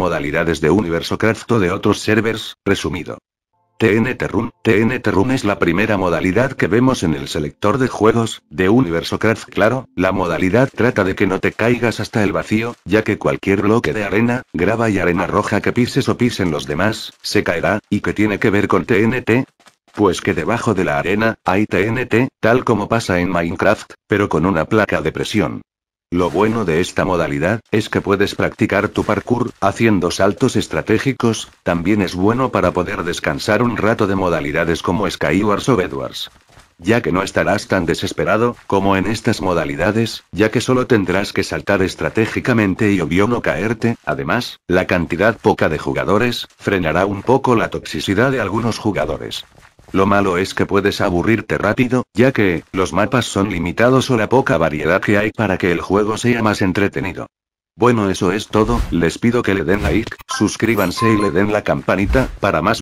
Modalidades de Universo Craft o de otros servers, resumido. TNT Run. TNT Run es la primera modalidad que vemos en el selector de juegos, de Universo Craft claro, la modalidad trata de que no te caigas hasta el vacío, ya que cualquier bloque de arena, grava y arena roja que pises o pisen los demás, se caerá, y que tiene que ver con TNT. Pues que debajo de la arena, hay TNT, tal como pasa en Minecraft, pero con una placa de presión. Lo bueno de esta modalidad, es que puedes practicar tu parkour, haciendo saltos estratégicos, también es bueno para poder descansar un rato de modalidades como Skywars o Bedwars ya que no estarás tan desesperado, como en estas modalidades, ya que solo tendrás que saltar estratégicamente y obvio no caerte, además, la cantidad poca de jugadores, frenará un poco la toxicidad de algunos jugadores. Lo malo es que puedes aburrirte rápido, ya que, los mapas son limitados o la poca variedad que hay para que el juego sea más entretenido. Bueno eso es todo, les pido que le den like, suscríbanse y le den la campanita, para más